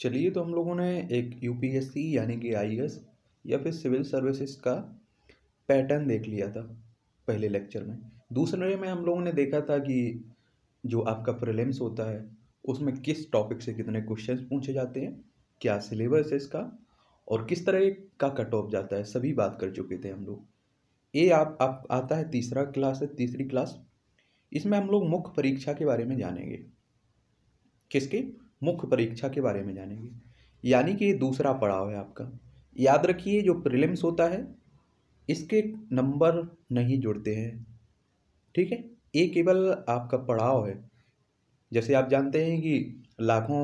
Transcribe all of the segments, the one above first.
चलिए तो हम लोगों ने एक यूपीएससी यानी कि आईएएस या फिर सिविल सर्विसेज का पैटर्न देख लिया था पहले लेक्चर में दूसरे में हम लोगों ने देखा था कि जो आपका प्रिलिम्स होता है उसमें किस टॉपिक से कितने क्वेश्चंस पूछे जाते हैं क्या सिलेबस है इसका और किस तरह का कट ऑफ जाता है सभी बात कर चुके थे हम लोग ये आप, आप आता है तीसरा क्लास है तीसरी क्लास इसमें हम लोग मुख्य परीक्षा के बारे में जानेंगे किसके मुख्य परीक्षा के बारे में जानेंगे यानी कि ये दूसरा पड़ाव है आपका याद रखिए जो प्रिलिम्स होता है इसके नंबर नहीं जुड़ते हैं ठीक है ये केवल आपका पड़ाव है जैसे आप जानते हैं कि लाखों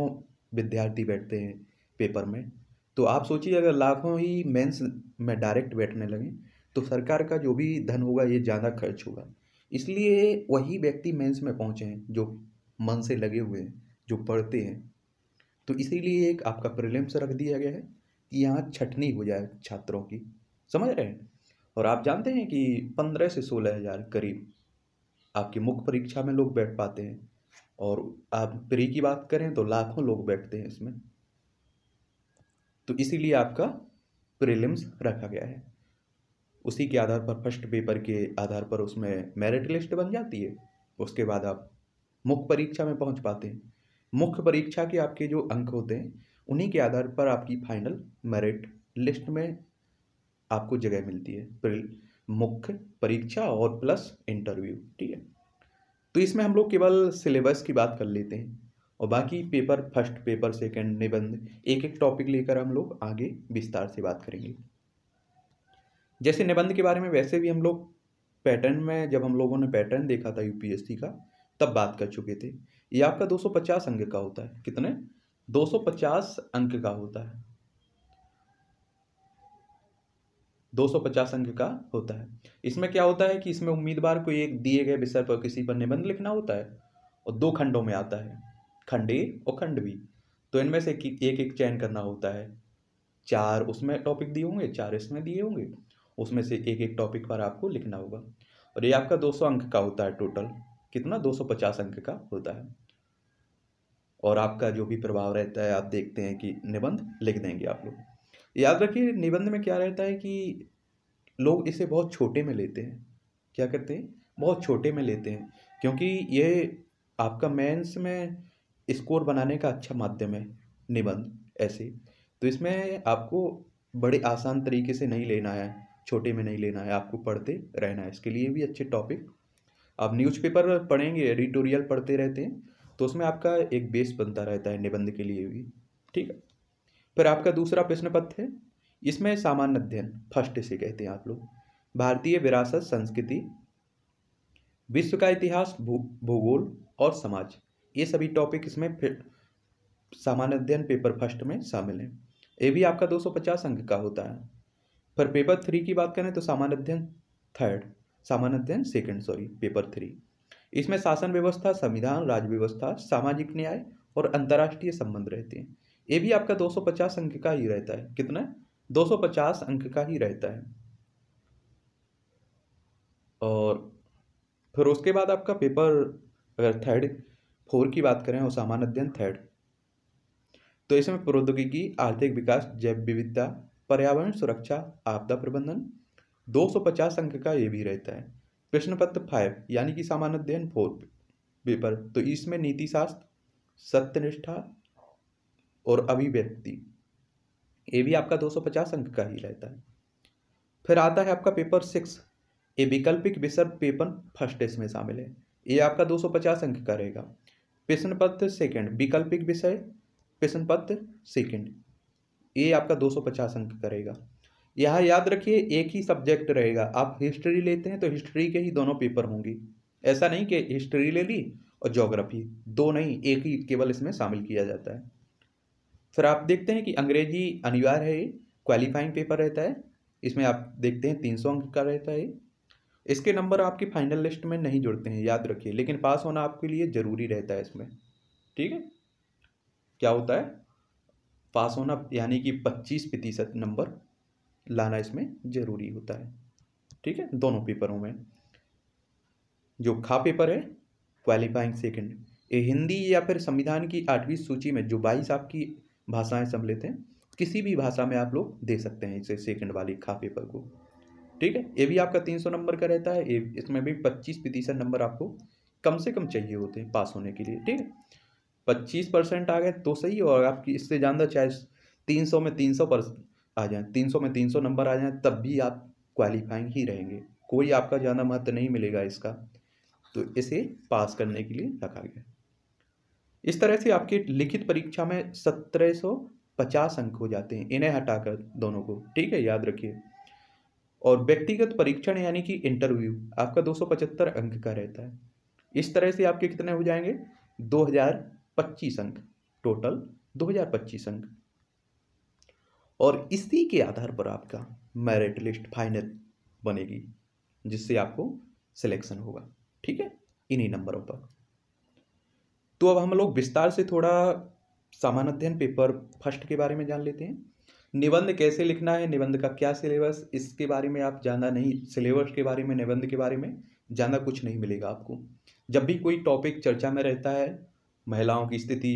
विद्यार्थी बैठते हैं पेपर में तो आप सोचिए अगर लाखों ही मेंस में डायरेक्ट बैठने लगें तो सरकार का जो भी धन होगा ये ज़्यादा खर्च होगा इसलिए वही व्यक्ति मेंस में पहुँचे हैं जो मन से लगे हुए हैं जो पढ़ते हैं तो इसीलिए एक आपका प्रिलिम्स रख दिया गया है कि यहाँ छटनी हो जाए छात्रों की समझ रहे हैं और आप जानते हैं कि पंद्रह से सोलह हज़ार करीब आपकी मुख्य परीक्षा में लोग बैठ पाते हैं और आप प्री की बात करें तो लाखों लोग बैठते हैं इसमें तो इसीलिए आपका प्रीलिम्स रखा गया है उसी के आधार पर फर्स्ट पेपर के आधार पर उसमें मेरिट लिस्ट बन जाती है उसके बाद आप मुख्य परीक्षा में पहुंच पाते हैं मुख्य परीक्षा के आपके जो अंक होते हैं उन्हीं के आधार पर आपकी फाइनल मेरिट लिस्ट में आपको जगह मिलती है मुख्य परीक्षा और प्लस इंटरव्यू ठीक है तो इसमें हम लोग केवल सिलेबस की बात कर लेते हैं और बाकी पेपर फर्स्ट पेपर सेकंड निबंध एक एक टॉपिक लेकर हम लोग आगे विस्तार से बात करेंगे जैसे निबंध के बारे में वैसे भी हम लोग पैटर्न में जब हम लोगों ने पैटर्न देखा था यूपीएससी का तब बात कर चुके थे ये आपका 250 अंक का होता है कितने 250 अंक का होता है 250 अंक का होता है इसमें क्या होता है कि इसमें उम्मीदवार को एक दिए गए विषय पर किसी पर निबंध लिखना होता है और दो खंडों में आता है खंड ए और खंड बी तो इनमें से एक एक चयन करना होता है चार उसमें टॉपिक दिए होंगे चार इसमें दिए होंगे उसमें से एक एक टॉपिक पर आपको लिखना होगा और ये आपका 200 अंक का होता है टोटल कितना 250 अंक का होता है और आपका जो भी प्रभाव रहता है आप देखते हैं कि निबंध लिख देंगे आप लोग याद रखिए निबंध में क्या रहता है कि लोग इसे बहुत छोटे में लेते हैं क्या करते हैं बहुत छोटे में लेते हैं क्योंकि ये आपका मेंस में स्कोर बनाने का अच्छा माध्यम है निबंध ऐसे तो इसमें आपको बड़े आसान तरीके से नहीं लेना है छोटे में नहीं लेना है आपको पढ़ते रहना है इसके लिए भी अच्छे टॉपिक आप न्यूज़पेपर पढ़ेंगे एडिटोरियल पढ़ते रहते हैं तो उसमें आपका एक बेस बनता रहता है निबंध के लिए भी ठीक है फिर आपका दूसरा प्रश्न पथ है इसमें सामान्य अध्ययन फर्स्ट इसे कहते हैं आप लोग भारतीय विरासत संस्कृति विश्व का इतिहास भू भूगोल और समाज ये सभी टॉपिक इसमें फिर सामान्य अध्ययन पेपर फर्स्ट में शामिल हैं ये भी आपका 250 अंक का होता है पर पेपर थ्री की बात करें तो सामान्य अध्ययन थर्ड सामान्य अध्ययन सेकंड सॉरी पेपर थ्री इसमें शासन व्यवस्था संविधान राज्य व्यवस्था सामाजिक न्याय और अंतर्राष्ट्रीय संबंध रहते हैं ये भी आपका 250 अंक का ही रहता है कितना 250 अंक का ही रहता है और फिर उसके बाद आपका पेपर अगर थर्ड फोर की बात करें और सामान्य अध्ययन थर्ड तो इसमें प्रौद्योगिकी आर्थिक विकास जैव विविधता पर्यावरण सुरक्षा आपदा प्रबंधन 250 अंक का ये भी रहता है प्रश्न पत्र फाइव यानी कि सामान्य अध्ययन फोर पेपर तो इसमें नीतिशास्त्र सत्यनिष्ठा और अभिव्यक्ति ये भी आपका 250 अंक का ही रहता है फिर आता है आपका पेपर सिक्स ये वैकल्पिक विसर्ग पेपर फर्स्ट टेस्ट में शामिल है ये आपका 250 अंक का रहेगा प्रश्न पत्र सेकेंड वैकल्पिक विषय प्रश्न पत्र सेकेंड ये आपका 250 अंक करेगा यहाँ याद रखिए एक ही सब्जेक्ट रहेगा आप हिस्ट्री लेते हैं तो हिस्ट्री के ही दोनों पेपर होंगे ऐसा नहीं कि हिस्ट्री ले ली और जोग्राफी दो नहीं एक ही केवल इसमें शामिल किया जाता है फिर आप देखते हैं कि अंग्रेजी अनिवार्य है क्वालिफाइंग पेपर रहता है इसमें आप देखते हैं तीन सौ अंक का रहता है इसके नंबर आपकी फाइनल लिस्ट में नहीं जुड़ते हैं याद रखिए लेकिन पास होना आपके लिए ज़रूरी रहता है इसमें ठीक है क्या होता है पास होना यानी कि पच्चीस प्रतिशत नंबर लाना इसमें ज़रूरी होता है ठीक है दोनों पेपरों में जो खा पेपर है क्वालिफाइंग सेकंड ये हिंदी या फिर संविधान की आठवीं सूची में जो बाईस आपकी भाषाएं सम्मिलित हैं किसी भी भाषा में आप लोग दे सकते हैं इसे सेकंड वाली खा पेपर को ठीक है ये भी आपका तीन सौ नंबर का रहता है ये इसमें भी पच्चीस प्रतिशत नंबर आपको कम से कम चाहिए होते हैं पास होने के लिए ठीक है पच्चीस परसेंट आ गए तो सही और आपकी इससे ज़्यादा चाहे तीन सौ में तीन सौ परसेंट आ जाएँ तीन सौ में तीन सौ नंबर आ जाएँ तब भी आप क्वालिफाइंग ही रहेंगे कोई आपका ज़्यादा महत्व नहीं मिलेगा इसका तो इसे पास करने के लिए रखा गया इस तरह से आपकी लिखित परीक्षा में सत्रह सौ पचास अंक हो जाते हैं इन्हें हटाकर दोनों को ठीक है याद रखिए और व्यक्तिगत परीक्षण यानी कि इंटरव्यू आपका दो सौ पचहत्तर अंक का रहता है इस तरह से आपके कितने हो जाएंगे दो हज़ार पच्चीस अंक टोटल दो हज़ार पच्चीस अंक और इसी के आधार पर आपका मेरिट लिस्ट फाइनल बनेगी जिससे आपको सिलेक्शन होगा ठीक है इन्हीं नंबरों पर तो अब हम लोग विस्तार से थोड़ा सामान्य अध्ययन पेपर फर्स्ट के बारे में जान लेते हैं निबंध कैसे लिखना है निबंध का क्या सिलेबस इसके बारे में आप ज़्यादा नहीं सिलेबस के बारे में निबंध के बारे में ज़्यादा कुछ नहीं मिलेगा आपको जब भी कोई टॉपिक चर्चा में रहता है महिलाओं की स्थिति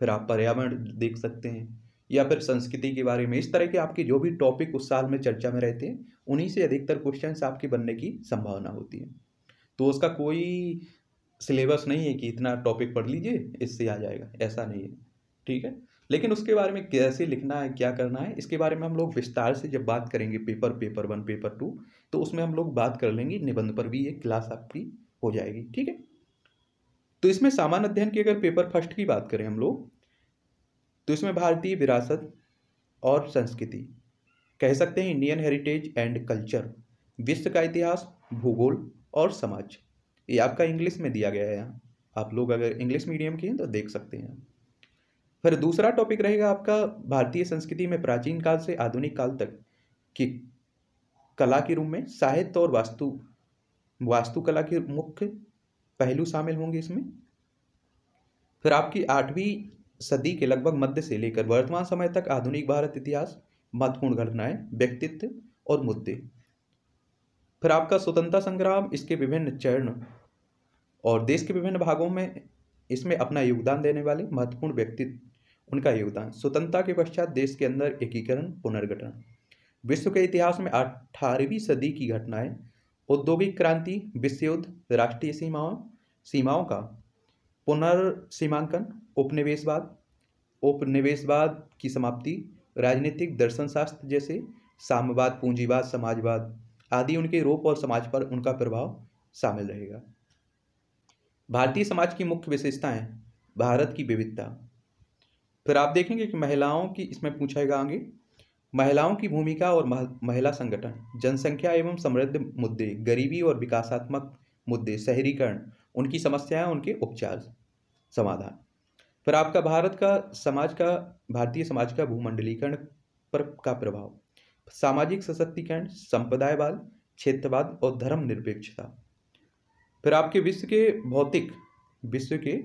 फिर आप पर्यावरण देख सकते हैं या फिर संस्कृति के बारे में इस तरह के आपके जो भी टॉपिक उस साल में चर्चा में रहते हैं उन्हीं से अधिकतर क्वेश्चन आपके बनने की संभावना होती है तो उसका कोई सिलेबस नहीं है कि इतना टॉपिक पढ़ लीजिए इससे आ जाएगा ऐसा नहीं है ठीक है लेकिन उसके बारे में कैसे लिखना है क्या करना है इसके बारे में हम लोग विस्तार से जब बात करेंगे paper paper one paper two तो उसमें हम लोग बात कर लेंगे निबंध पर भी एक क्लास आपकी हो जाएगी ठीक है तो इसमें सामान्य अध्ययन की अगर पेपर फर्स्ट की बात करें हम लोग तो इसमें भारतीय विरासत और संस्कृति कह सकते हैं इंडियन हेरिटेज एंड कल्चर विश्व का इतिहास भूगोल और समाज ये आपका इंग्लिश में दिया गया है यहाँ आप लोग अगर इंग्लिश मीडियम के हैं तो देख सकते हैं फिर दूसरा टॉपिक रहेगा आपका भारतीय संस्कृति में प्राचीन काल से आधुनिक काल तक की कला के रूप में साहित्य और वास्तु वास्तुकला के मुख्य पहलू शामिल होंगे इसमें फिर आपकी आठवीं सदी के लगभग मध्य से लेकर वर्तमान समय तक आधुनिक भारत इतिहास महत्वपूर्ण घटनाएं व्यक्तित्व और मुद्दे फिर आपका स्वतंत्रता संग्राम इसके विभिन्न चरण और देश के विभिन्न भागों में इसमें अपना योगदान देने वाले महत्वपूर्ण व्यक्तित्व उनका योगदान स्वतंत्रता के पश्चात देश के अंदर एकीकरण पुनर्गठन विश्व के इतिहास में अठारहवीं सदी की घटनाएं औद्योगिक क्रांति विश्व युद्ध राष्ट्रीय सीमाओं सीमाओं का पुनर्सीमांकन उपनिवेशवाद उपनिवेशवाद की समाप्ति राजनीतिक दर्शनशास्त्र जैसे साम्यवाद पूंजीवाद समाजवाद आदि उनके रूप और समाज पर उनका प्रभाव शामिल रहेगा भारतीय समाज की मुख्य विशेषताएं भारत की विविधता फिर आप देखेंगे कि महिलाओं की इसमें गया आगे महिलाओं की भूमिका और महिला संगठन जनसंख्या एवं समृद्ध मुद्दे गरीबी और विकासात्मक मुद्दे शहरीकरण उनकी समस्याएं उनके उपचार समाधान फिर आपका भारत का समाज का भारतीय समाज का भूमंडलीकरण पर का प्रभाव सामाजिक सशक्तिकरण संप्रदायवाद क्षेत्रवाद और धर्म निरपेक्षता फिर आपके विश्व के भौतिक विश्व के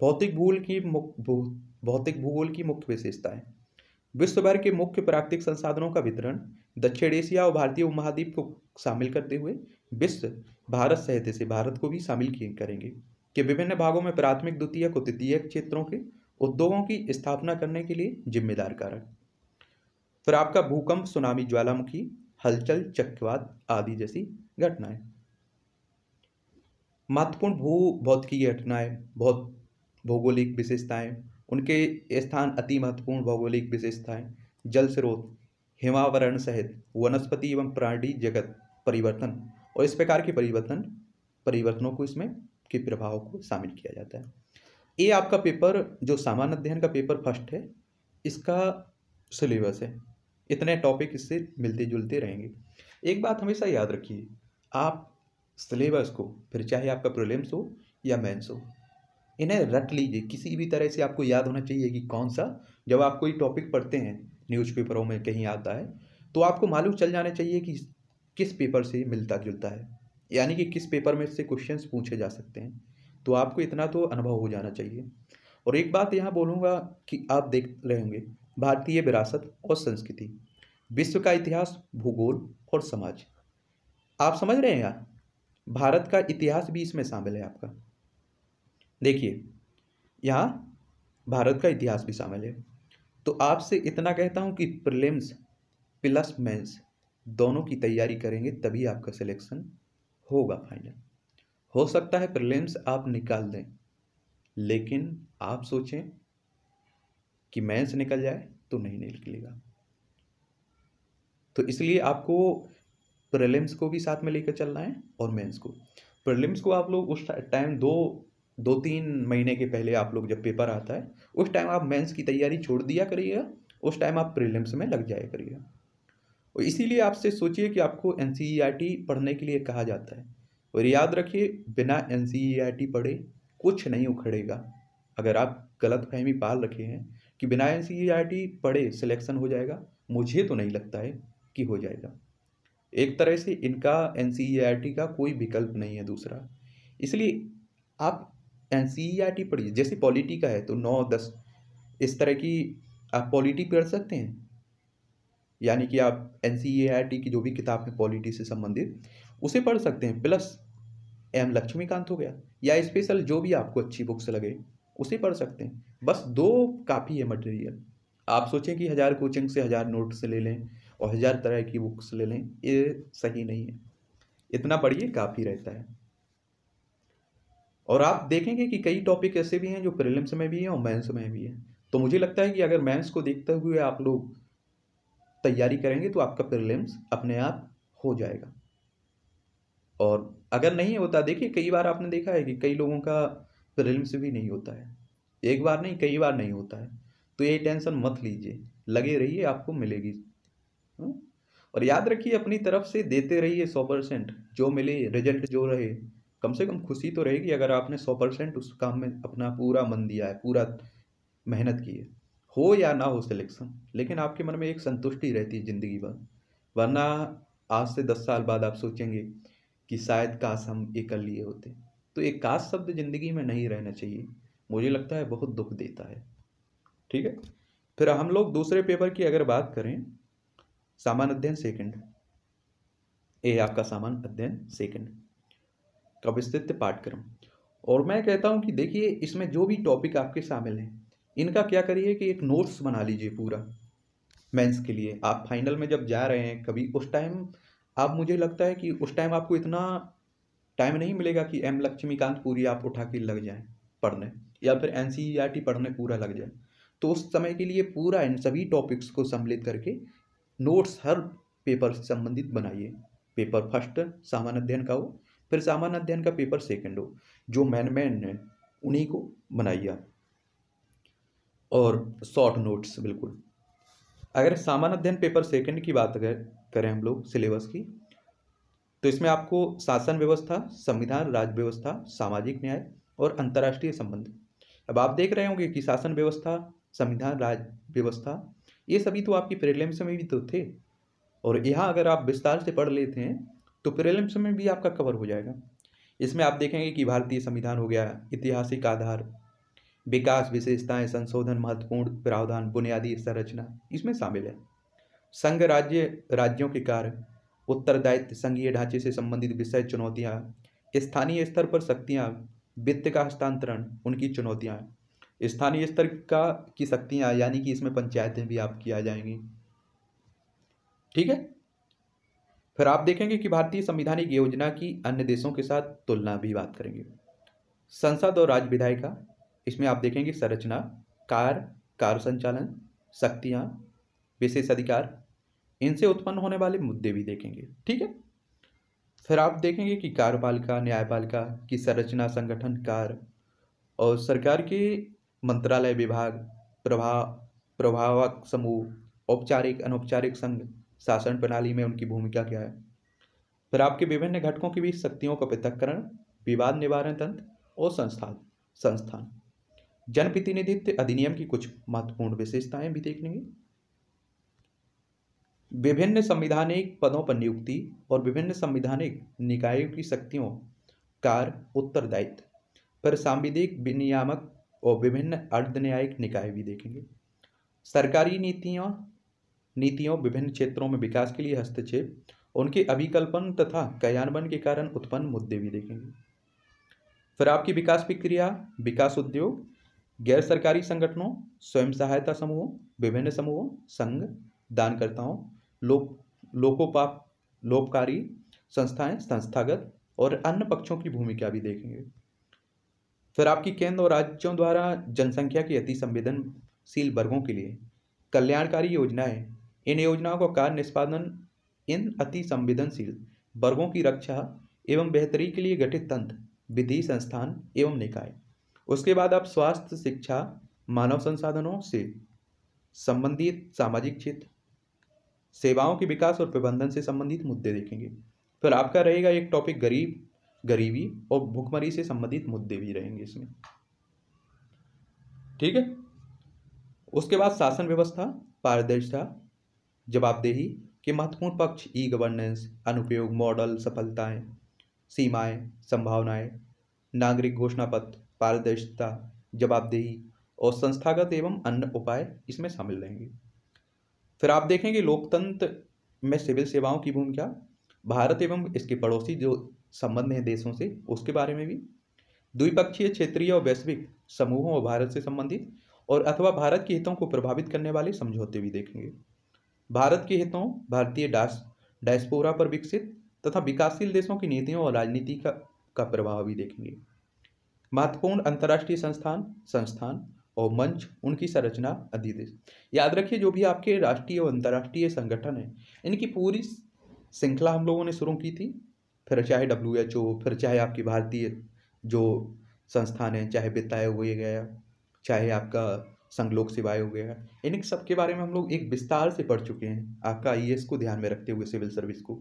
भौतिक भूगोल की भौतिक भूगोल की मुख्य विशेषताएं विश्व भर के मुख्य प्राकृतिक संसाधनों का वितरण दक्षिण एशिया और भारतीय उपमहाद्वीप को शामिल करते हुए विश्व भारत सहित से भारत को भी शामिल करेंगे के विभिन्न भागों में प्राथमिक द्वितीयक और तृतीयक क्षेत्रों के उद्योगों की स्थापना करने के लिए जिम्मेदार कारक फिर आपका भूकंप सुनामी ज्वालामुखी हलचल चक्रवात आदि जैसी घटनाएं महत्वपूर्ण भू भौतिकी घटनाएं बहुत भौगोलिक विशेषताएं उनके स्थान अति महत्वपूर्ण भौगोलिक विशेषताएं जल स्रोत हिमावरण सहित वनस्पति एवं प्राणी जगत परिवर्तन और इस प्रकार के परिवर्तन परिवर्तनों को इसमें के प्रभाव को शामिल किया जाता है ये आपका पेपर जो सामान्य अध्ययन का पेपर फर्स्ट है इसका सिलेबस है इतने टॉपिक इससे मिलते जुलते रहेंगे एक बात हमेशा याद रखिए आप सिलेबस को फिर चाहे आपका प्रोलेम्स हो या मेंस हो इन्हें रट लीजिए किसी भी तरह से आपको याद होना चाहिए कि कौन सा जब आप कोई टॉपिक पढ़ते हैं न्यूज़पेपरों में कहीं आता है तो आपको मालूम चल जाना चाहिए कि किस पेपर से मिलता जुलता है यानी कि किस पेपर में इससे क्वेश्चंस पूछे जा सकते हैं तो आपको इतना तो अनुभव हो जाना चाहिए और एक बात यहाँ बोलूँगा कि आप देख रहे होंगे भारतीय विरासत और संस्कृति विश्व का इतिहास भूगोल और समाज आप समझ रहे हैं यार भारत का इतिहास भी इसमें शामिल है आपका देखिए यहाँ भारत का इतिहास भी शामिल है तो आपसे इतना कहता हूँ कि प्रिलिम्स प्लस मेंस दोनों की तैयारी करेंगे तभी आपका सिलेक्शन होगा फाइनल हो सकता है प्रिलिम्स आप निकाल दें लेकिन आप सोचें कि मेंस निकल जाए तो नहीं निकलेगा तो इसलिए आपको प्रिलिम्स को भी साथ में लेकर चलना है और मेंस को प्रिलिम्स को आप लोग उस टाइम दो दो तीन महीने के पहले आप लोग जब पेपर आता है उस टाइम आप मेंस की तैयारी छोड़ दिया करिएगा उस टाइम आप प्रिलिम्स में लग जाया करिएगा और इसीलिए आपसे सोचिए कि आपको एन e पढ़ने के लिए कहा जाता है और याद रखिए बिना एन e पढ़े कुछ नहीं उखड़ेगा अगर आप गलत फहमी पाल रखे हैं कि बिना एन e पढ़े सिलेक्शन हो जाएगा मुझे तो नहीं लगता है कि हो जाएगा एक तरह से इनका एन का कोई विकल्प नहीं है दूसरा इसलिए आप एन पढ़िए जैसे पॉलिटी का है तो नौ दस इस तरह की आप पॉलिटी पढ़ सकते हैं यानी कि आप एन e की जो भी किताब है पॉलिटी से संबंधित उसे पढ़ सकते हैं प्लस एम लक्ष्मीकांत हो गया या स्पेशल जो भी आपको अच्छी बुक्स लगे उसे पढ़ सकते हैं बस दो काफ़ी है मटेरियल आप सोचें कि हज़ार कोचिंग से हज़ार नोट से ले लें और हज़ार तरह की बुक्स ले लें ये सही नहीं है इतना पढ़िए काफ़ी रहता है और आप देखेंगे कि कई टॉपिक ऐसे भी हैं जो प्रिलिम्स में भी हैं और मेंस में भी हैं तो मुझे लगता है कि अगर मेंस को देखते हुए आप लोग तैयारी करेंगे तो आपका प्रिलिम्स अपने आप हो जाएगा और अगर नहीं होता देखिए कई बार आपने देखा है कि कई लोगों का प्रिलिम्स भी नहीं होता है एक बार नहीं कई बार नहीं होता है तो ये टेंशन मत लीजिए लगे रहिए आपको मिलेगी हाँ? और याद रखिए अपनी तरफ से देते रहिए सौ परसेंट जो मिले रिजल्ट जो रहे कम से कम खुशी तो रहेगी अगर आपने सौ परसेंट उस काम में अपना पूरा मन दिया है पूरा मेहनत की है हो या ना हो सिलेक्शन लेकिन आपके मन में एक संतुष्टि रहती है ज़िंदगी भर वरना आज से दस साल बाद आप सोचेंगे कि शायद काश हम ये कर लिए होते तो एक काश शब्द ज़िंदगी में नहीं रहना चाहिए मुझे लगता है बहुत दुख देता है ठीक है फिर हम लोग दूसरे पेपर की अगर बात करें सामान्य अध्ययन सेकंड ये आपका सामान्य अध्ययन सेकंड कविस्तित्य पाठ्यक्रम और मैं कहता हूँ कि देखिए इसमें जो भी टॉपिक आपके शामिल हैं इनका क्या करिए कि एक नोट्स बना लीजिए पूरा मेंस के लिए आप फाइनल में जब जा रहे हैं कभी उस टाइम आप मुझे लगता है कि उस टाइम आपको इतना टाइम नहीं मिलेगा कि एम लक्ष्मीकांत पूरी आप उठा के लग जाए पढ़ने या फिर एन e पढ़ने पूरा लग जाए तो उस समय के लिए पूरा इन सभी टॉपिक्स को सम्मिलित करके नोट्स हर पेपर से संबंधित बनाइए पेपर फर्स्ट सामान्य अध्ययन का हो फिर सामान्य अध्ययन का पेपर सेकंड हो जो मैन मैन है उन्हीं को बनाइए आप और शॉर्ट नोट्स बिल्कुल अगर सामान्य अध्ययन पेपर सेकंड की बात अगर करें हम लोग सिलेबस की तो इसमें आपको शासन व्यवस्था संविधान राज्य व्यवस्था सामाजिक न्याय और अंतर्राष्ट्रीय संबंध अब आप देख रहे होंगे कि शासन व्यवस्था संविधान राज्य व्यवस्था ये सभी तो आपकी प्रीलिम्स में भी तो थे और यहाँ अगर आप विस्तार से पढ़ लेते हैं तो प्रीलिम्स में भी आपका कवर हो जाएगा इसमें आप देखेंगे कि भारतीय संविधान हो गया ऐतिहासिक आधार विकास विशेषताएं संशोधन महत्वपूर्ण प्रावधान बुनियादी संरचना इसमें शामिल है संघ राज्य राज्यों के कार्य उत्तरदायित्व संघीय ढांचे से संबंधित विषय चुनौतियाँ स्थानीय स्तर पर शक्तियाँ वित्त का हस्तांतरण उनकी चुनौतियाँ स्थानीय स्तर का की शक्तियाँ यानी कि इसमें पंचायतें भी आप आ जाएंगी ठीक है फिर आप देखेंगे कि भारतीय संविधानिक योजना की अन्य देशों के साथ तुलना भी बात करेंगे संसद और राज्य विधायिका इसमें आप देखेंगे संरचना कार कार्य संचालन शक्तियाँ विशेष अधिकार इनसे उत्पन्न होने वाले मुद्दे भी देखेंगे ठीक है फिर आप देखेंगे कि कार्यपालिका न्यायपालिका की संरचना संगठन कार्य और सरकार के मंत्रालय विभाग प्रभाव प्रभावक समूह औपचारिक अनौपचारिक संघ शासन प्रणाली में उनकी भूमिका क्या है फिर आपके विभिन्न घटकों की भी शक्तियों का पृथककरण विवाद निवारण तंत्र और संस्थान संस्थान जनप्रतिनिधित्व अधिनियम की कुछ महत्वपूर्ण विशेषताएं भी देखेंगे विभिन्न संविधानिक पदों पर नियुक्ति और विभिन्न संविधानिक निकायों की शक्तियों कार उत्तरदायित्व पर सांविधिक विनियामक और विभिन्न अर्ध न्यायिक निकाय भी देखेंगे सरकारी नीतियों नीतियों विभिन्न क्षेत्रों में विकास के लिए हस्तक्षेप उनके अभिकल्पन तथा कयान्वयन के कारण उत्पन्न मुद्दे भी देखेंगे फिर आपकी विकास प्रक्रिया विकास उद्योग गैर सरकारी संगठनों स्वयं सहायता समूहों विभिन्न समूहों संघ दानकर्ताओं लोक लोकोपाप लोपकारी संस्थाएं संस्थागत और अन्य पक्षों की भूमिका भी देखेंगे फिर आपकी केंद्र और राज्यों द्वारा जनसंख्या की अति संवेदनशील वर्गों के लिए कल्याणकारी योजनाएं इन योजनाओं का कार्य निष्पादन इन अति संवेदनशील वर्गों की रक्षा एवं बेहतरी के लिए गठित तंत्र विधि संस्थान एवं निकाय उसके बाद आप स्वास्थ्य शिक्षा मानव संसाधनों से संबंधित सामाजिक क्षेत्र सेवाओं के विकास और प्रबंधन से संबंधित मुद्दे देखेंगे फिर आपका रहेगा एक टॉपिक गरीब गरीबी और भुखमरी से संबंधित मुद्दे भी रहेंगे इसमें ठीक है उसके बाद शासन व्यवस्था पारदर्शिता जवाबदेही के महत्वपूर्ण पक्ष ई गवर्नेंस अनुपयोग मॉडल सफलताएं सीमाएं संभावनाएं नागरिक घोषणा पत्र पारदर्शिता जवाबदेही और संस्थागत एवं अन्य उपाय इसमें शामिल रहेंगे फिर आप देखेंगे लोकतंत्र में सिविल सेवाओं की भूमिका भारत एवं इसके पड़ोसी जो संबंध हैं देशों से उसके बारे में भी द्विपक्षीय क्षेत्रीय और वैश्विक समूहों और भारत से संबंधित और अथवा भारत के हितों को प्रभावित करने वाले समझौते भी देखेंगे भारत के हितों भारतीय डास डायस्पोरा पर विकसित तथा विकासशील देशों की नीतियों और राजनीति का का प्रभाव भी देखेंगे महत्वपूर्ण अंतर्राष्ट्रीय संस्थान संस्थान और मंच उनकी संरचना अधिदेश याद रखिए जो भी आपके राष्ट्रीय और अंतर्राष्ट्रीय संगठन है इनकी पूरी श्रृंखला हम लोगों ने शुरू की थी फिर चाहे डब्ल्यू एच ओ फिर चाहे आपकी भारतीय जो संस्थान है चाहे वित्ताय हो गया चाहे आपका संघलोक सेवाएं हो गया इन सब के बारे में हम लोग एक विस्तार से पढ़ चुके हैं आपका आई को ध्यान में रखते हुए सिविल सर्विस को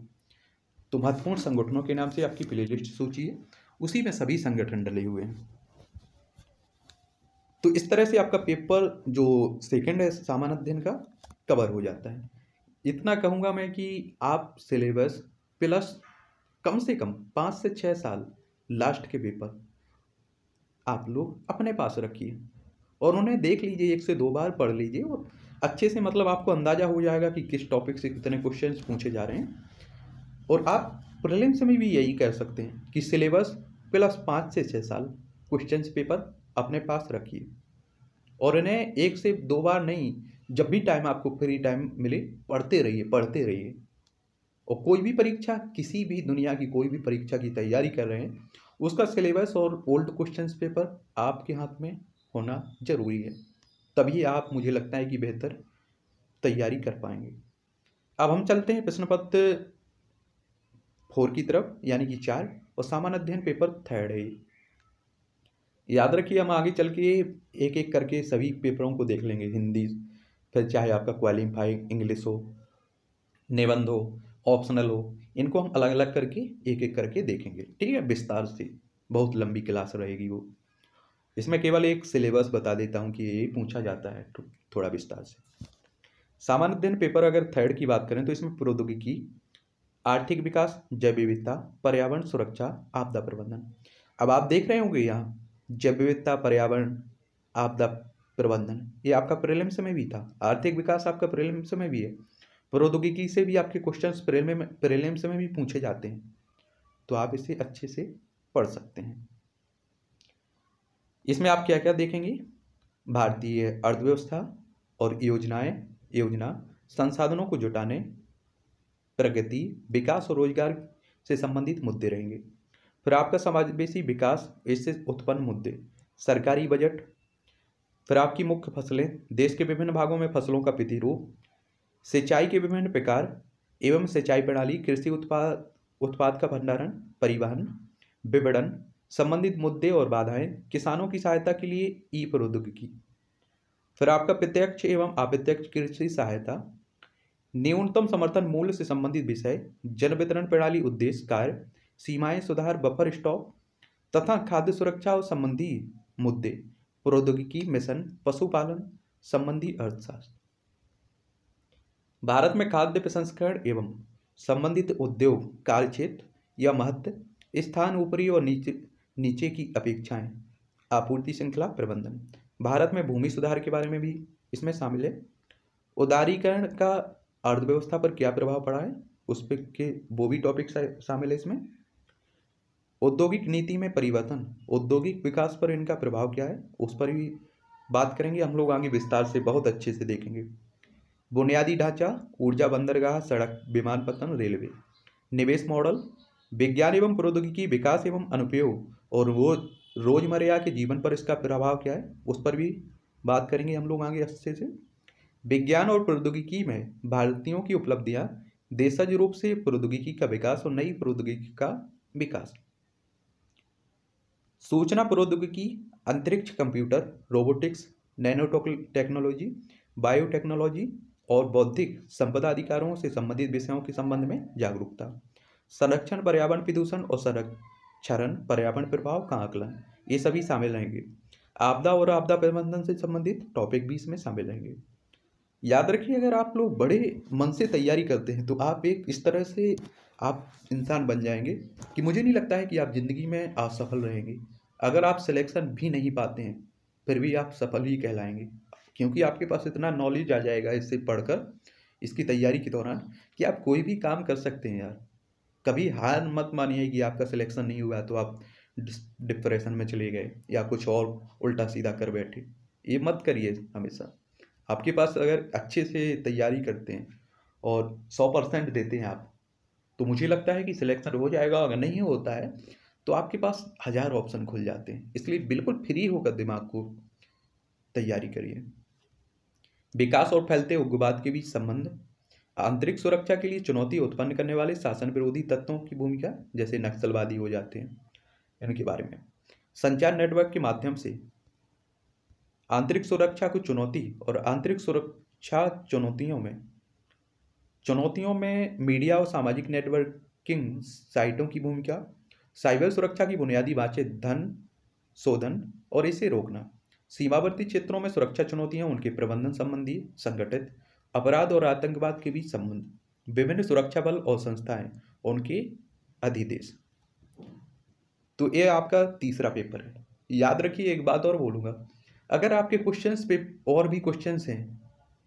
तो महत्वपूर्ण संगठनों के नाम से आपकी प्ले सूची है उसी में सभी संगठन डले हुए हैं तो इस तरह से आपका पेपर जो सेकेंड है सामान्य अध्ययन का कवर हो जाता है इतना कहूँगा मैं कि आप सिलेबस प्लस कम से कम पाँच से छः साल लास्ट के पेपर आप लोग अपने पास रखिए और उन्हें देख लीजिए एक से दो बार पढ़ लीजिए और अच्छे से मतलब आपको अंदाज़ा हो जाएगा कि किस टॉपिक से कितने क्वेश्चन पूछे जा रहे हैं और आप प्रलिम्स में भी यही कह सकते हैं कि सिलेबस क्लास पाँच से छः साल क्वेश्चन पेपर अपने पास रखिए और इन्हें एक से दो बार नहीं जब भी टाइम आपको फ्री टाइम मिले पढ़ते रहिए पढ़ते रहिए और कोई भी परीक्षा किसी भी दुनिया की कोई भी परीक्षा की तैयारी कर रहे हैं उसका सिलेबस और ओल्ड क्वेश्चन पेपर आपके हाथ में होना ज़रूरी है तभी आप मुझे लगता है कि बेहतर तैयारी कर पाएंगे अब हम चलते हैं प्रश्न पत्र फोर की तरफ यानी कि चार और सामान्य अध्ययन पेपर थर्ड है याद रखिए हम आगे चल के एक एक करके सभी पेपरों को देख लेंगे हिंदी फिर चाहे आपका क्वालिफाइंग इंग्लिश हो निबंध हो ऑप्शनल हो इनको हम अलग अलग करके एक एक करके देखेंगे ठीक है विस्तार से बहुत लंबी क्लास रहेगी वो इसमें केवल एक सिलेबस बता देता हूँ कि ये पूछा जाता है थोड़ा विस्तार से सामान्य अध्ययन पेपर अगर थर्ड की बात करें तो इसमें प्रौद्योगिकी आर्थिक विकास जैव विविधता पर्यावरण सुरक्षा आपदा प्रबंधन अब आप देख रहे होंगे यहाँ जैव विविधता पर्यावरण आपदा प्रबंधन ये आपका प्रीलिम्स समय भी था आर्थिक विकास आपका प्रीलिम्स समय भी है प्रौद्योगिकी से भी आपके क्वेश्चन प्रीलिम समय भी पूछे जाते हैं तो आप इसे अच्छे से पढ़ सकते हैं इसमें आप क्या क्या देखेंगे भारतीय अर्थव्यवस्था और योजनाएं योजना संसाधनों को जुटाने प्रगति विकास और रोजगार से संबंधित मुद्दे रहेंगे फिर आपका समावेशी विकास इससे उत्पन्न मुद्दे सरकारी बजट फिर आपकी मुख्य फसलें देश के विभिन्न भागों में फसलों का प्रतिरूप सिंचाई के विभिन्न प्रकार एवं सिंचाई प्रणाली कृषि उत्पाद उत्पाद का भंडारण परिवहन विपणन संबंधित मुद्दे और बाधाएं किसानों की सहायता के लिए ई प्रौद्योगिकी फिर आपका प्रत्यक्ष एवं अप्रत्यक्ष कृषि सहायता न्यूनतम समर्थन मूल्य से संबंधित विषय जन वितरण प्रणाली उद्देश्य कार्य सीमाएं सुधार बफर स्टॉक तथा खाद्य सुरक्षा और संबंधी मुद्दे प्रौद्योगिकी मिशन पशुपालन संबंधी अर्थशास्त्र भारत में खाद्य प्रसंस्करण एवं संबंधित उद्योग कार्यक्षेत्र या महत्व स्थान ऊपरी और नीचे नीचे की अपेक्षाएं आपूर्ति श्रृंखला प्रबंधन भारत में भूमि सुधार के बारे में भी इसमें शामिल है उदारीकरण का अर्थव्यवस्था पर क्या प्रभाव पड़ा है उस पर के वो भी टॉपिक शामिल है इसमें औद्योगिक नीति में परिवर्तन औद्योगिक विकास पर इनका प्रभाव क्या है उस पर भी बात करेंगे हम लोग आगे विस्तार से बहुत अच्छे से देखेंगे बुनियादी ढांचा ऊर्जा बंदरगाह सड़क पतन रेलवे निवेश मॉडल विज्ञान एवं प्रौद्योगिकी विकास एवं अनुपयोग और वो रोजमर्रा के जीवन पर इसका प्रभाव क्या है उस पर भी बात करेंगे हम लोग आगे अच्छे से विज्ञान और प्रौद्योगिकी में भारतीयों की उपलब्धियाँ देशज रूप से प्रौद्योगिकी का विकास और नई प्रौद्योगिकी का विकास सूचना प्रौद्योगिकी अंतरिक्ष computer robotics nano technology biotechnology और बौद्धिक संपदा अधिकारों से संबंधित विषयों के संबंध में जागरूकता संरक्षण पर्यावरण प्रदूषण और संरक्षरण पर्यावरण प्रभाव का आकलन ये सभी शामिल रहेंगे आपदा और आपदा प्रबंधन से संबंधित टॉपिक भी इसमें शामिल रहेंगे याद रखिए अगर आप लोग बड़े मन से तैयारी करते हैं तो आप एक इस तरह से आप इंसान बन जाएंगे कि मुझे नहीं लगता है कि आप ज़िंदगी में असफल रहेंगे अगर आप सिलेक्शन भी नहीं पाते हैं फिर भी आप सफल ही कहलाएंगे क्योंकि आपके पास इतना नॉलेज आ जाएगा इससे पढ़कर इसकी तैयारी के दौरान कि आप कोई भी काम कर सकते हैं यार कभी हार मत मानिए कि आपका सिलेक्शन नहीं हुआ तो आप डिप्रेशन में चले गए या कुछ और उल्टा सीधा कर बैठे ये मत करिए हमेशा आपके पास अगर अच्छे से तैयारी करते हैं और सौ परसेंट देते हैं आप तो मुझे लगता है कि सिलेक्शन हो जाएगा अगर नहीं होता है तो आपके पास हज़ार ऑप्शन खुल जाते हैं इसलिए बिल्कुल फ्री होकर दिमाग को तैयारी करिए विकास और फैलते उग्रवाद के बीच संबंध आंतरिक सुरक्षा के लिए चुनौती उत्पन्न करने वाले शासन विरोधी तत्वों की भूमिका जैसे नक्सलवादी हो जाते हैं इनके बारे में संचार नेटवर्क के माध्यम से आंतरिक सुरक्षा को चुनौती और आंतरिक सुरक्षा चुनौतियों में चुनौतियों में मीडिया और सामाजिक नेटवर्किंग साइटों की भूमिका साइबर सुरक्षा की बुनियादी बातें धन शोधन और इसे रोकना सीमावर्ती क्षेत्रों में सुरक्षा चुनौतियां उनके प्रबंधन संबंधी संगठित अपराध और आतंकवाद के बीच संबंध विभिन्न सुरक्षा बल और संस्थाएं उनके अधिदेश तो ये आपका तीसरा पेपर है याद रखिए एक बात और बोलूँगा अगर आपके क्वेश्चंस पे और भी क्वेश्चंस हैं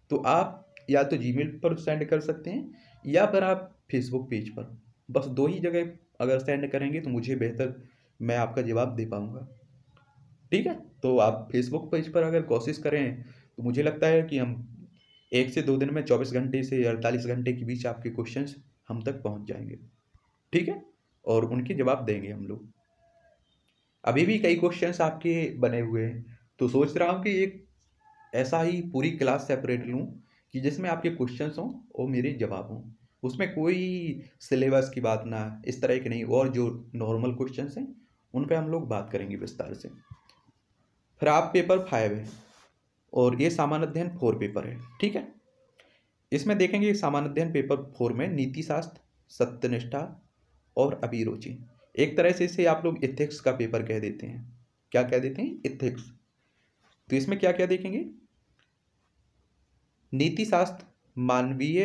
तो आप या तो जीमेल पर सेंड कर सकते हैं या फिर आप फेसबुक पेज पर बस दो ही जगह अगर सेंड करेंगे तो मुझे बेहतर मैं आपका जवाब दे पाऊँगा ठीक है तो आप फेसबुक पेज पर अगर कोशिश करें तो मुझे लगता है कि हम एक से दो दिन में चौबीस घंटे से अड़तालीस घंटे के बीच आपके क्वेश्चन हम तक पहुँच जाएंगे ठीक है और उनके जवाब देंगे हम लोग अभी भी कई क्वेश्चंस आपके बने हुए हैं तो सोच रहा हूँ कि एक ऐसा ही पूरी क्लास सेपरेट लूँ कि जिसमें आपके क्वेश्चंस हों और मेरे जवाब हों उसमें कोई सिलेबस की बात ना इस तरह की नहीं और जो नॉर्मल क्वेश्चन हैं उन पर हम लोग बात करेंगे विस्तार से फिर आप पेपर फाइव है और ये सामान्य अध्ययन फोर पेपर है ठीक है इसमें देखेंगे सामान्य अध्ययन पेपर फोर में नीतिशास्त्र सत्यनिष्ठा और अभिरुचि एक तरह से इसे आप लोग इथिक्स का पेपर कह देते हैं क्या कह देते हैं इथिक्स तो इसमें क्या क्या देखेंगे नीतिशास्त्र मानवीय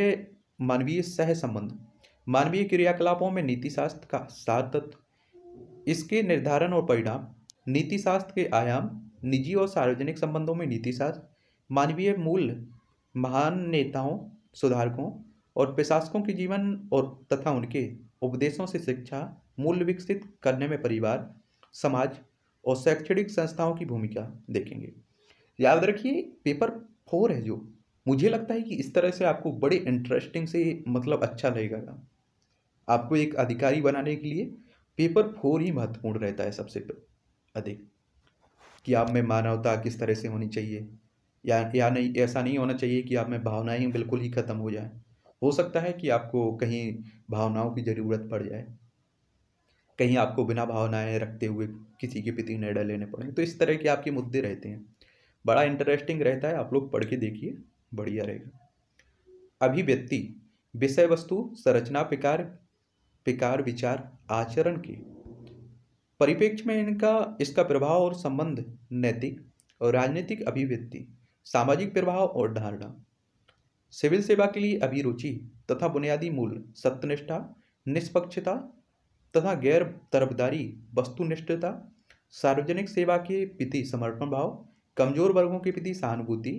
मानवीय सह संबंध मानवीय क्रियाकलापों में नीतिशास्त्र का सार तत्व इसके निर्धारण और परिणाम नीतिशास्त्र के आयाम निजी और सार्वजनिक संबंधों में नीतिशास्त्र मानवीय मूल महान नेताओं सुधारकों और प्रशासकों के जीवन और तथा उनके उपदेशों से शिक्षा मूल्य विकसित करने में परिवार समाज और शैक्षणिक संस्थाओं की भूमिका देखेंगे याद रखिए पेपर फोर है जो मुझे लगता है कि इस तरह से आपको बड़े इंटरेस्टिंग से मतलब अच्छा लगेगा आपको एक अधिकारी बनाने के लिए पेपर फोर ही महत्वपूर्ण रहता है सबसे अधिक कि आप में मानवता किस तरह से होनी चाहिए या या नहीं ऐसा नहीं होना चाहिए कि आप में भावनाएं बिल्कुल ही ख़त्म हो जाए हो सकता है कि आपको कहीं भावनाओं की ज़रूरत पड़ जाए कहीं आपको बिना भावनाएं रखते हुए किसी के प्रति निर्णय लेने पड़े तो इस तरह के आपके मुद्दे रहते हैं बड़ा इंटरेस्टिंग रहता है आप लोग पढ़ के देखिए बढ़िया रहेगा अभिव्यक्ति विषय वस्तु संरचना प्रकार प्रकार विचार आचरण के परिपेक्ष में इनका इसका प्रभाव और संबंध नैतिक और राजनीतिक अभिव्यक्ति सामाजिक प्रभाव और धारणा सिविल सेवा के लिए अभिरुचि तथा बुनियादी मूल सत्यनिष्ठा निष्पक्षता तथा गैर तरफदारी वस्तुनिष्ठता सार्वजनिक सेवा के प्रति समर्पण भाव कमजोर वर्गों के प्रति सहानुभूति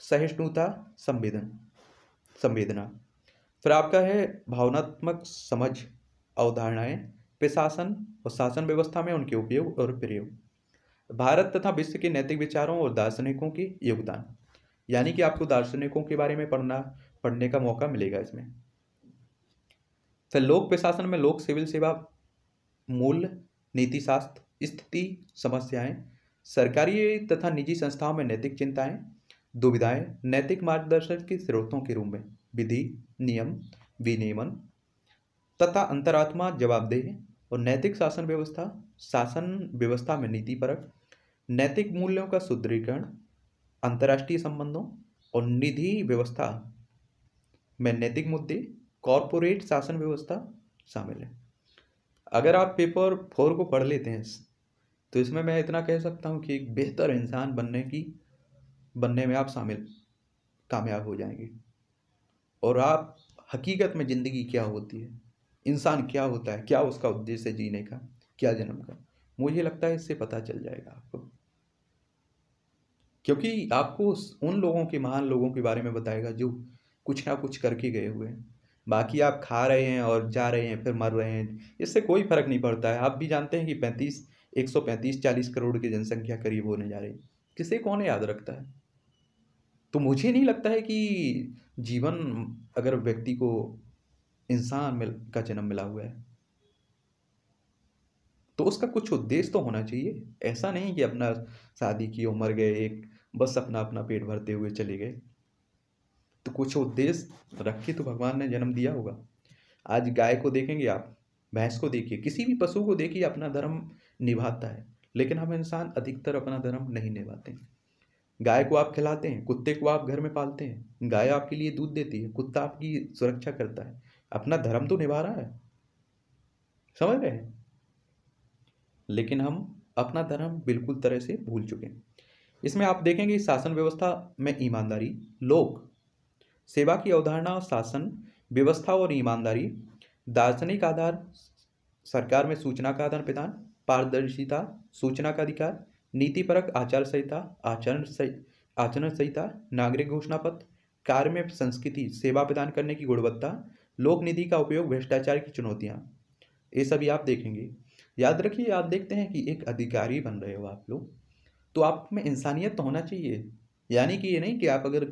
सहिष्णुता संवेदन संवेदना फिर आपका है भावनात्मक समझ अवधारणाएं प्रशासन और शासन व्यवस्था में उनके उपयोग और प्रयोग भारत तथा विश्व के नैतिक विचारों और दार्शनिकों के योगदान यानी कि आपको दार्शनिकों के बारे में पढ़ना पढ़ने का मौका मिलेगा इसमें फिर लोक प्रशासन में लोक सिविल सेवा मूल नीतिशास्त्र स्थिति समस्याएं सरकारी तथा निजी संस्थाओं में नैतिक चिंताएं दुविधाएं नैतिक मार्गदर्शन के स्रोतों के रूप में विधि नियम विनियमन तथा अंतरात्मा जवाबदेह और नैतिक शासन व्यवस्था शासन व्यवस्था में नीति परक नैतिक मूल्यों का सुदृढ़ीकरण अंतर्राष्ट्रीय संबंधों और निधि व्यवस्था में नैतिक मुद्दे कॉरपोरेट शासन व्यवस्था शामिल है अगर आप पेपर फोर को पढ़ लेते हैं तो इसमें मैं इतना कह सकता हूँ कि एक बेहतर इंसान बनने की बनने में आप शामिल कामयाब हो जाएंगे और आप हकीकत में ज़िंदगी क्या होती है इंसान क्या होता है क्या उसका उद्देश्य जीने का क्या जन्म का मुझे लगता है इससे पता चल जाएगा आपको क्योंकि आपको उन लोगों के महान लोगों के बारे में बताएगा जो कुछ ना कुछ करके गए हुए हैं बाकी आप खा रहे हैं और जा रहे हैं फिर मर रहे हैं इससे कोई फ़र्क नहीं पड़ता है आप भी जानते हैं कि पैंतीस एक सौ पैंतीस चालीस करोड़ की जनसंख्या करीब होने जा रही किसे कौन याद रखता है तो मुझे नहीं लगता है कि जीवन अगर व्यक्ति को इंसान मिल का जन्म मिला हुआ है तो उसका कुछ उद्देश्य तो होना चाहिए ऐसा नहीं कि अपना शादी की उम्र गए एक बस अपना अपना पेट भरते हुए चले गए तो कुछ उद्देश्य रख के तो भगवान ने जन्म दिया होगा आज गाय को देखेंगे आप भैंस को देखिए किसी भी पशु को देखिए अपना धर्म निभाता है लेकिन हम इंसान अधिकतर अपना धर्म नहीं निभाते गाय को आप खिलाते हैं कुत्ते को आप घर में पालते हैं गाय आपके लिए दूध देती है कुत्ता आपकी सुरक्षा करता है अपना धर्म तो निभा रहा है समझ रहे हैं लेकिन हम अपना धर्म बिल्कुल तरह से भूल चुके हैं इसमें आप देखेंगे शासन व्यवस्था में ईमानदारी लोक सेवा की अवधारणा शासन व्यवस्था और ईमानदारी दार्शनिक आधार सरकार में सूचना का आदान प्रदान पारदर्शिता सूचना का अधिकार नीतिपरक आचार संहिता आचरण आचरण संहिता नागरिक घोषणा पत्र कार्य में संस्कृति सेवा प्रदान करने की गुणवत्ता लोक निधि का उपयोग भ्रष्टाचार की चुनौतियाँ ये सभी आप देखेंगे याद रखिए आप देखते हैं कि एक अधिकारी बन रहे हो आप लोग तो आप में इंसानियत तो होना चाहिए यानी कि ये नहीं कि आप अगर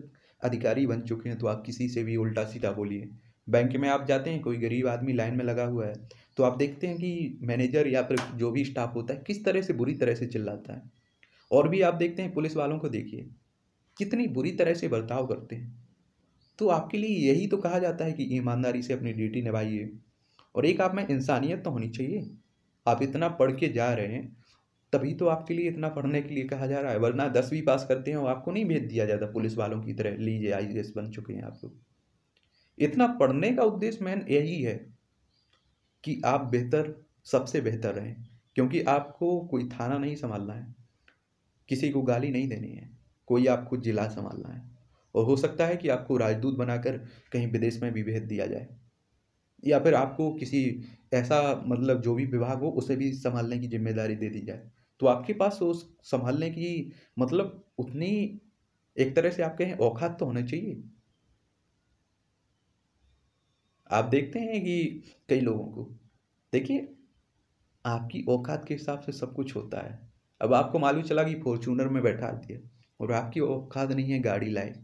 अधिकारी बन चुके हैं तो आप किसी से भी उल्टा सीधा बोलिए बैंक में आप जाते हैं कोई गरीब आदमी लाइन में लगा हुआ है तो आप देखते हैं कि मैनेजर या फिर जो भी स्टाफ होता है किस तरह से बुरी तरह से चिल्लाता है और भी आप देखते हैं पुलिस वालों को देखिए कितनी बुरी तरह से बर्ताव करते हैं तो आपके लिए यही तो कहा जाता है कि ईमानदारी से अपनी ड्यूटी निभाइए और एक आप में इंसानियत तो होनी चाहिए आप इतना पढ़ के जा रहे हैं तभी तो आपके लिए इतना पढ़ने के लिए कहा जा रहा है वरना दसवीं पास करते हैं और आपको नहीं भेज दिया जाता पुलिस वालों की तरह लीजिए आई बन चुके हैं आप लोग इतना पढ़ने का उद्देश्य मैन यही है कि आप बेहतर सबसे बेहतर रहें क्योंकि आपको कोई थाना नहीं संभालना है किसी को गाली नहीं देनी है कोई आपको जिला संभालना है और हो सकता है कि आपको राजदूत बनाकर कहीं विदेश में भी भेज दिया जाए या फिर आपको किसी ऐसा मतलब जो भी विभाग हो उसे भी संभालने की जिम्मेदारी दे दी जाए तो आपके पास उस संभालने की मतलब उतनी एक तरह से आपके औकात तो होने चाहिए आप देखते हैं कि कई लोगों को देखिए आपकी औकात के हिसाब से सब कुछ होता है अब आपको मालूम चला कि फॉर्चूनर में बैठा दिया और आपकी औकात नहीं है गाड़ी लाए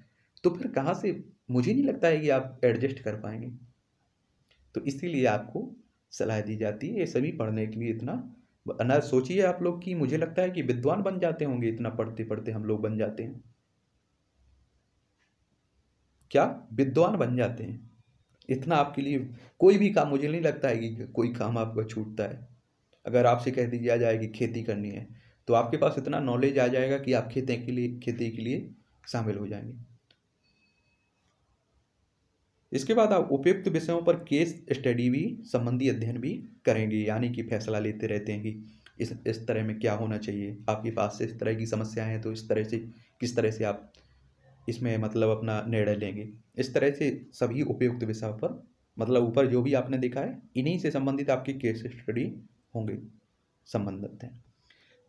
तो फिर कहाँ से मुझे नहीं लगता है कि आप एडजस्ट कर पाएंगे तो इसीलिए आपको सलाह दी जाती है ये सभी पढ़ने के लिए इतना अनाज सोचिए आप लोग कि मुझे लगता है कि विद्वान बन जाते होंगे इतना पढ़ते पढ़ते हम लोग बन जाते हैं क्या विद्वान बन जाते हैं इतना आपके लिए कोई भी काम मुझे नहीं लगता है कि कोई काम आपका छूटता है अगर आपसे कह दिया जाए कि खेती करनी है तो आपके पास इतना नॉलेज आ जाएगा कि आप खेती के लिए खेती के लिए शामिल हो जाएंगे इसके बाद आप उपयुक्त विषयों पर केस स्टडी भी संबंधी अध्ययन भी करेंगे यानी कि फैसला लेते रहते हैं कि इस इस तरह में क्या होना चाहिए आपके पास से इस तरह की समस्याएं हैं तो इस तरह से किस तरह से आप इसमें मतलब अपना निर्णय लेंगे इस तरह से सभी उपयुक्त विषय पर मतलब ऊपर जो भी आपने देखा है इन्हीं से संबंधित आपकी केस स्टडी होंगे संबंधित हैं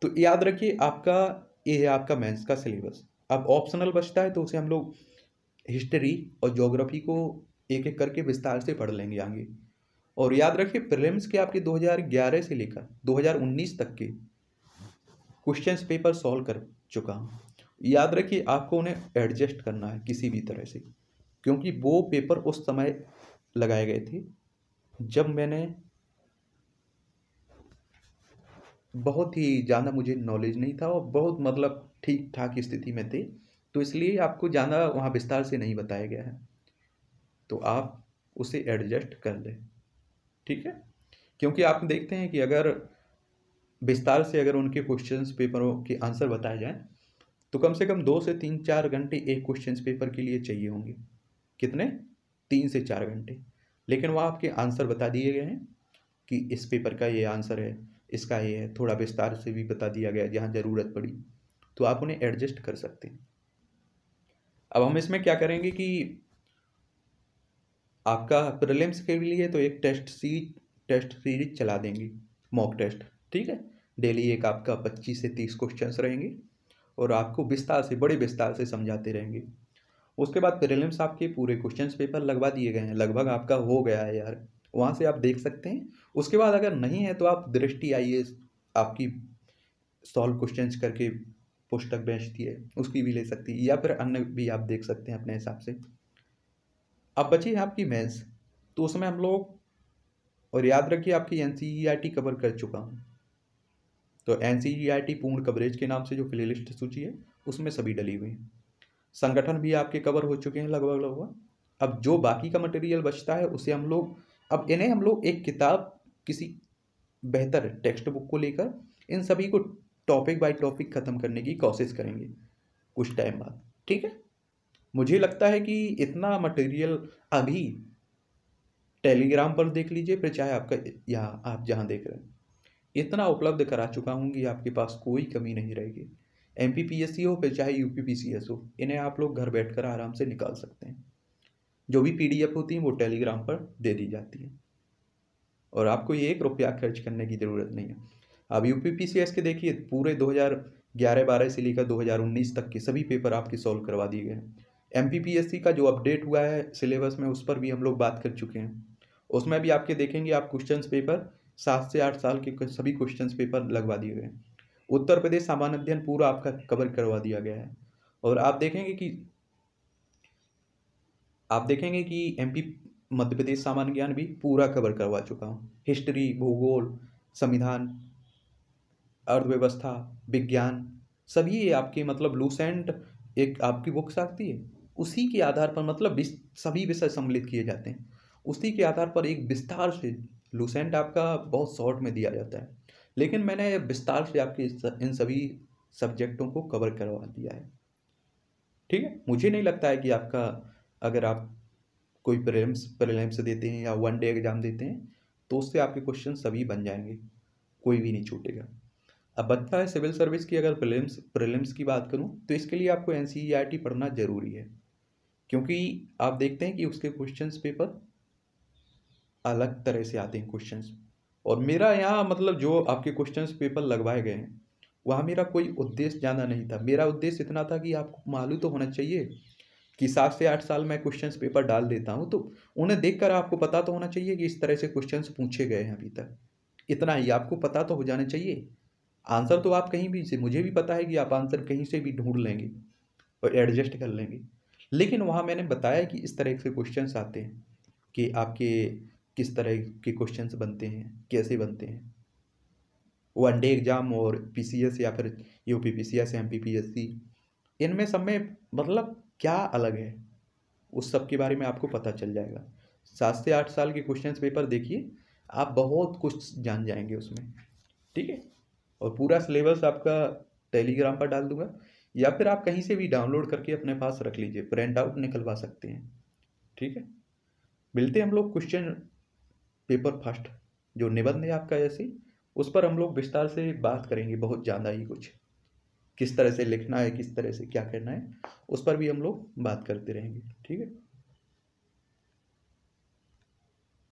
तो याद रखिए आपका ये है आपका मेंस का सिलेबस अब ऑप्शनल बचता है तो उसे हम लोग हिस्ट्री और जोग्राफी को एक एक करके विस्तार से पढ़ लेंगे आगे और याद रखिए प्रिलिम्स के आपके 2011 से लेकर 2019 तक के क्वेश्चंस पेपर सॉल्व कर चुका हूँ याद रखिए आपको उन्हें एडजस्ट करना है किसी भी तरह से क्योंकि वो पेपर उस समय लगाए गए थे जब मैंने बहुत ही ज़्यादा मुझे नॉलेज नहीं था और बहुत मतलब ठीक ठाक स्थिति में थे तो इसलिए आपको ज़्यादा वहाँ विस्तार से नहीं बताया गया है तो आप उसे एडजस्ट कर लें ठीक है क्योंकि आप देखते हैं कि अगर विस्तार से अगर उनके क्वेश्चंस पेपरों के आंसर बताए जाएं तो कम से कम दो से तीन चार घंटे एक क्वेश्चन पेपर के लिए चाहिए होंगे कितने तीन से चार घंटे लेकिन वह आपके आंसर बता दिए गए हैं कि इस पेपर का ये आंसर है इसका ये है थोड़ा विस्तार से भी बता दिया गया जहाँ ज़रूरत पड़ी तो आप उन्हें एडजस्ट कर सकते हैं अब हम इसमें क्या करेंगे कि आपका प्रलिम्स के लिए तो एक टेस्ट सीरीज टेस्ट सीरीज चला देंगे मॉक टेस्ट ठीक है डेली एक आपका पच्चीस से तीस क्वेश्चंस रहेंगे और आपको विस्तार से बड़े विस्तार से समझाते रहेंगे उसके बाद प्रेलिम्स आपके पूरे क्वेश्चन पेपर लगवा दिए गए हैं लगभग आपका हो गया है यार वहाँ से आप देख सकते हैं उसके बाद अगर नहीं है तो आप दृष्टि आई आपकी सॉल्व क्वेश्चंस करके पुस्तक बेचती है उसकी भी ले सकती है या फिर अन्य भी आप देख सकते हैं अपने हिसाब से अब बची है आपकी मेंस तो उसमें हम लोग और याद रखिए आपकी एन सी कवर कर चुका हूँ तो एन पूर्ण कवरेज के नाम से जो प्लेलिस्ट सूची है उसमें सभी डली हुई हैं संगठन भी आपके कवर हो चुके हैं लगभग लगभग अब जो बाकी का मटेरियल बचता है उसे हम लोग अब इन्हें हम लोग एक किताब किसी बेहतर टेक्स्ट बुक को लेकर इन सभी को टॉपिक बाय टॉपिक ख़त्म करने की कोशिश करेंगे कुछ टाइम बाद ठीक है मुझे लगता है कि इतना मटेरियल अभी टेलीग्राम पर देख लीजिए फिर चाहे आपका यहाँ आप जहाँ देख रहे हैं इतना उपलब्ध करा चुका हूँ कि आपके पास कोई कमी नहीं रहेगी M P P S C हो फिर चाहे U P P C S हो इन्हें आप लोग घर बैठ कर आराम से निकाल सकते हैं जो भी पी डी एफ होती हैं वो टेलीग्राम पर दे दी जाती है और आपको ये एक रुपया खर्च करने की ज़रूरत नहीं है आप U P P C S के देखिए पूरे दो हज़ार ग्यारह बारह से लेकर दो हज़ार उन्नीस तक के सभी पेपर आपके सॉल्व करवा दिए गए हैं M P P S C का जो अपडेट हुआ है सिलेबस में उस पर भी हम लोग बात कर चुके हैं उसमें भी आपके देखेंगे आप क्वेश्चन पेपर सात से आठ साल के सभी क्वेश्चन पेपर लगवा दिए गए हैं उत्तर प्रदेश सामान्य अध्ययन पूरा आपका कवर करवा दिया गया है और आप देखेंगे कि आप देखेंगे कि एमपी मध्य प्रदेश सामान्य ज्ञान भी पूरा कवर करवा चुका हूँ हिस्ट्री भूगोल संविधान अर्थव्यवस्था विज्ञान सभी आपके मतलब लूसेंट एक आपकी बुक्स आती है उसी के आधार पर मतलब सभी विषय सम्मिलित किए जाते हैं उसी के आधार पर एक विस्तार से लूसेंट आपका बहुत शॉर्ट में दिया जाता है लेकिन मैंने विस्तार से आपके इन सभी सब्जेक्टों को कवर करवा दिया है ठीक है मुझे नहीं लगता है कि आपका अगर आप कोई प्रिलिम्स प्रिलिम्स देते हैं या वन डे एग्ज़ाम देते हैं तो उससे आपके क्वेश्चन सभी बन जाएंगे कोई भी नहीं छूटेगा अब बता है सिविल सर्विस की अगर प्रिलिम्स प्रिलिम्स की बात करूं तो इसके लिए आपको एन e पढ़ना ज़रूरी है क्योंकि आप देखते हैं कि उसके क्वेश्चन पेपर अलग तरह से आते हैं क्वेश्चन और मेरा यहाँ मतलब जो आपके क्वेश्चन पेपर लगवाए गए हैं वहाँ मेरा कोई उद्देश्य ज़्यादा नहीं था मेरा उद्देश्य इतना था कि आपको मालूम तो होना चाहिए कि सात से आठ साल मैं क्वेश्चंस पेपर डाल देता हूँ तो उन्हें देखकर आपको पता तो होना चाहिए कि इस तरह से क्वेश्चंस पूछे गए हैं अभी तक इतना ही आपको पता तो हो जाना चाहिए आंसर तो आप कहीं भी से मुझे भी पता है कि आप आंसर कहीं से भी ढूंढ लेंगे और एडजस्ट कर लेंगे लेकिन वहाँ मैंने बताया कि इस तरह से क्वेश्चन आते हैं कि आपके किस तरह के क्वेश्चंस बनते हैं कैसे बनते हैं वन डे एग्ज़ाम और पी या फिर U P P C S M P P S C इनमें सब में मतलब क्या अलग है उस सब के बारे में आपको पता चल जाएगा सात से आठ साल के क्वेश्चन पेपर देखिए आप बहुत कुछ जान जाएंगे उसमें ठीक है और पूरा सिलेबस आपका टेलीग्राम पर डाल दूंगा या फिर आप कहीं से भी डाउनलोड करके अपने पास रख लीजिए प्रिंट आउट निकलवा सकते हैं ठीक है मिलते हैं हम लोग क्वेश्चन पेपर फर्स्ट जो निबंध है आपका ऐसे उस पर हम लोग विस्तार से बात करेंगे बहुत ज़्यादा ही कुछ किस तरह से लिखना है किस तरह से क्या करना है उस पर भी हम लोग बात करते रहेंगे ठीक है